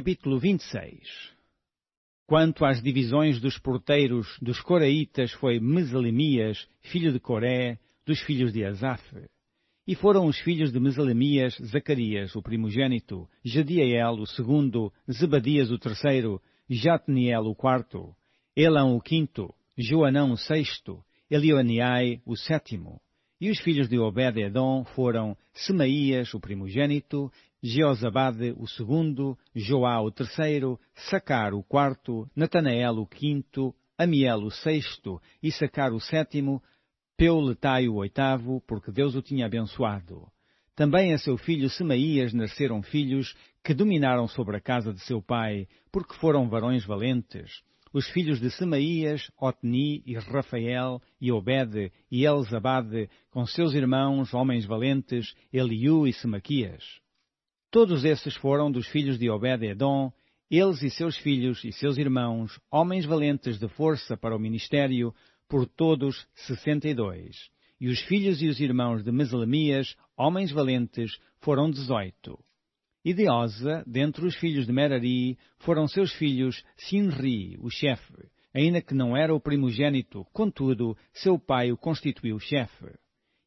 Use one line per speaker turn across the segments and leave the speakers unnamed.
capítulo 26 Quanto às divisões dos porteiros dos coreitas foi Mesalemias, filho de Coré, dos filhos de Asaf. E foram os filhos de Mesalemias, Zacarias, o primogênito, Jadiel, o segundo, Zebadias, o terceiro, Jatniel, o quarto, Elão, o quinto, Joanão, o sexto, Elioaniai, o sétimo, e os filhos de Obed-Edom foram Semaías, o primogênito, Jeozabade, o segundo, Joá, o terceiro, Sacar, o quarto, Natanael, o quinto, Amiel, o sexto, e Sacar, o sétimo, Peuletai, o oitavo, porque Deus o tinha abençoado. Também a seu filho Semaías nasceram filhos que dominaram sobre a casa de seu pai, porque foram varões valentes os filhos de Semaías, Otni e Rafael, e Obed e Elzabade, com seus irmãos, homens valentes, Eliú e Semaquias. Todos esses foram dos filhos de Obed-Edom, eles e seus filhos e seus irmãos, homens valentes de força para o ministério, por todos sessenta e dois. E os filhos e os irmãos de Meselemias, homens valentes, foram dezoito. E de Oza, dentre os filhos de Merari, foram seus filhos Sinri, o chefe, ainda que não era o primogênito, contudo, seu pai o constituiu chefe.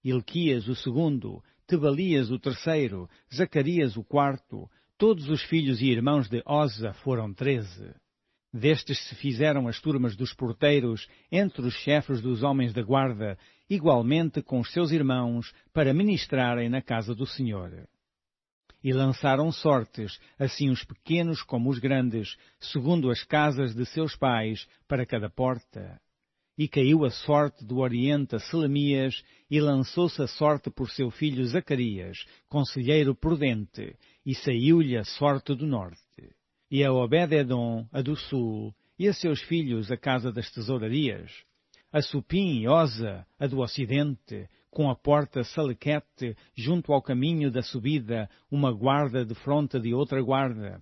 Ilquias o segundo, Tebalias o terceiro, Zacarias o quarto, todos os filhos e irmãos de Oza foram treze. Destes se fizeram as turmas dos porteiros entre os chefes dos homens da guarda, igualmente com os seus irmãos, para ministrarem na casa do Senhor e lançaram sortes, assim os pequenos como os grandes, segundo as casas de seus pais, para cada porta. E caiu a sorte do Oriente a Selemias, e lançou-se a sorte por seu filho Zacarias, conselheiro prudente, e saiu-lhe a sorte do Norte. E a obed a do Sul, e a seus filhos a casa das tesourarias, a Supim e Osa, a do Ocidente, com a porta salequete junto ao caminho da subida, uma guarda de fronte de outra guarda.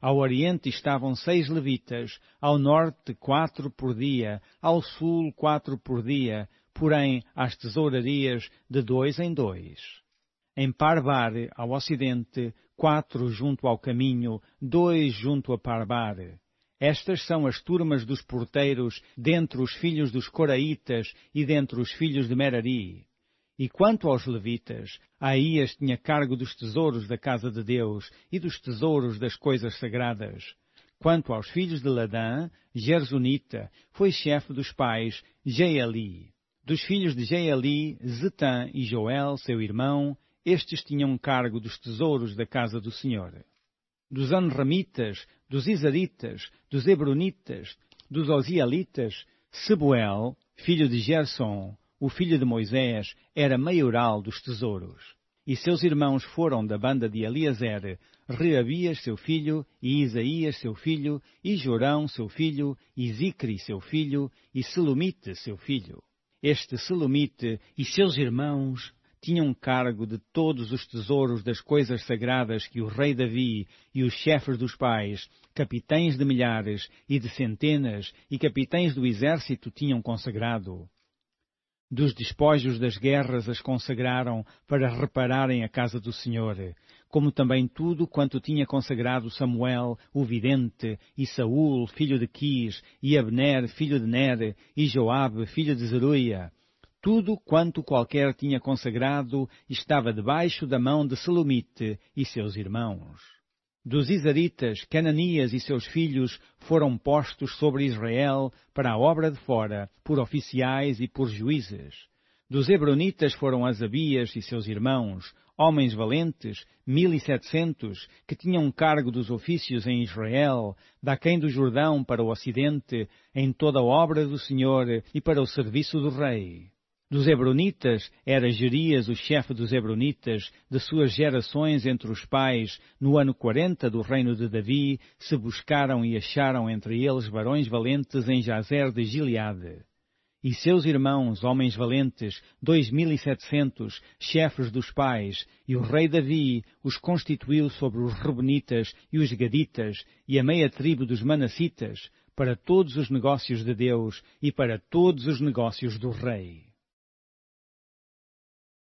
Ao oriente estavam seis levitas, ao norte quatro por dia, ao sul quatro por dia, porém às tesourarias de dois em dois. Em Parbar, ao ocidente, quatro junto ao caminho, dois junto a Parbar. Estas são as turmas dos porteiros dentre os filhos dos Coraitas e dentre os filhos de Merari. E quanto aos levitas, Aías tinha cargo dos tesouros da casa de Deus e dos tesouros das coisas sagradas. Quanto aos filhos de Ladã, Gersonita foi chefe dos pais Jeali. Dos filhos de Jeali, Zetã e Joel, seu irmão, estes tinham cargo dos tesouros da casa do Senhor. Dos Anramitas, dos Isaritas, dos Hebronitas, dos Ozialitas, Sebuel, filho de Gerson, o filho de Moisés, era maioral dos tesouros. E seus irmãos foram da banda de Eliezer, Reabias, seu filho, e Isaías, seu filho, e Jorão, seu filho, e Zicri, seu filho, e Selomite, seu filho. Este Selomite e seus irmãos tinham cargo de todos os tesouros das coisas sagradas que o rei Davi e os chefes dos pais, capitães de milhares e de centenas e capitães do exército tinham consagrado. Dos despojos das guerras as consagraram para repararem a casa do Senhor, como também tudo quanto tinha consagrado Samuel, o vidente, e Saul, filho de Quis, e Abner, filho de Ner, e Joabe, filho de Zeruia. Tudo quanto qualquer tinha consagrado estava debaixo da mão de Selomite e seus irmãos dos Isaritas, Cananias e seus filhos foram postos sobre Israel para a obra de fora, por oficiais e por juízes. Dos Hebronitas foram Asabias e seus irmãos, homens valentes, mil e setecentos, que tinham cargo dos ofícios em Israel, daquém do Jordão para o Ocidente, em toda a obra do Senhor e para o serviço do Rei dos Hebronitas, era Gerias o chefe dos Hebronitas, de suas gerações entre os pais, no ano 40 do reino de Davi, se buscaram e acharam entre eles varões valentes em Jazer de Gileade. E seus irmãos, homens valentes, dois mil e setecentos, chefes dos pais, e o rei Davi os constituiu sobre os Rebonitas e os Gaditas e a meia tribo dos Manassitas, para todos os negócios de Deus e para todos os negócios do rei.